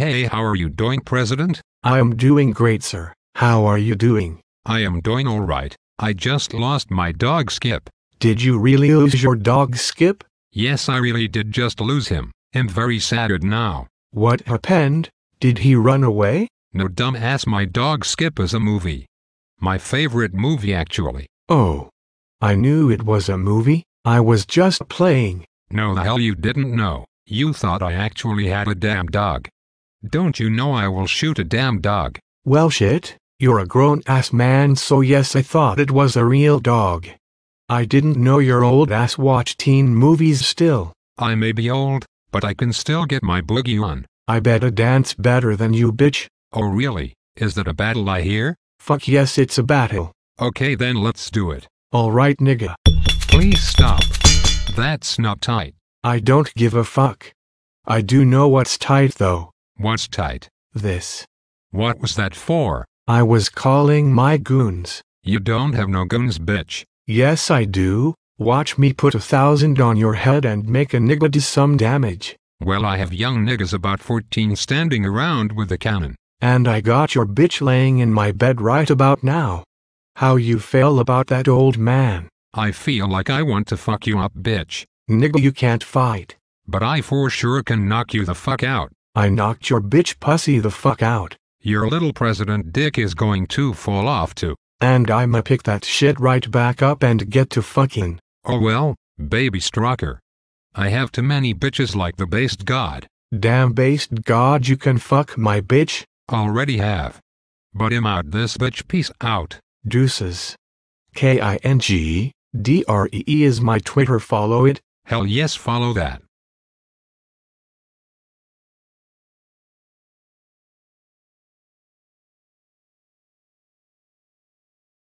Hey, how are you doing, President? I am doing great, sir. How are you doing? I am doing alright. I just lost my dog, Skip. Did you really lose your dog, Skip? Yes, I really did just lose him. Am very saddened now. What happened? Did he run away? No dumbass, my dog Skip is a movie. My favorite movie actually. Oh. I knew it was a movie, I was just playing. No the hell you didn't know, you thought I actually had a damn dog. Don't you know I will shoot a damn dog? Well shit, you're a grown-ass man so yes I thought it was a real dog. I didn't know your old ass watch teen movies still. I may be old, but I can still get my boogie on. I bet a dance better than you bitch. Oh really, is that a battle I hear? Fuck yes it's a battle. Okay then let's do it. Alright nigga. Please stop. That's not tight. I don't give a fuck. I do know what's tight though. What's tight? This. What was that for? I was calling my goons. You don't have no goons, bitch. Yes, I do. Watch me put a thousand on your head and make a nigga do some damage. Well, I have young niggas about 14 standing around with a cannon. And I got your bitch laying in my bed right about now. How you feel about that old man? I feel like I want to fuck you up, bitch. Nigga, you can't fight. But I for sure can knock you the fuck out. I knocked your bitch pussy the fuck out. Your little president dick is going to fall off too. And I'ma pick that shit right back up and get to fucking. Oh well, baby Strucker. I have too many bitches like the based god. Damn based god you can fuck my bitch. Already have. But I'm out this bitch peace out. Deuces. Kingdre is my Twitter follow it. Hell yes follow that.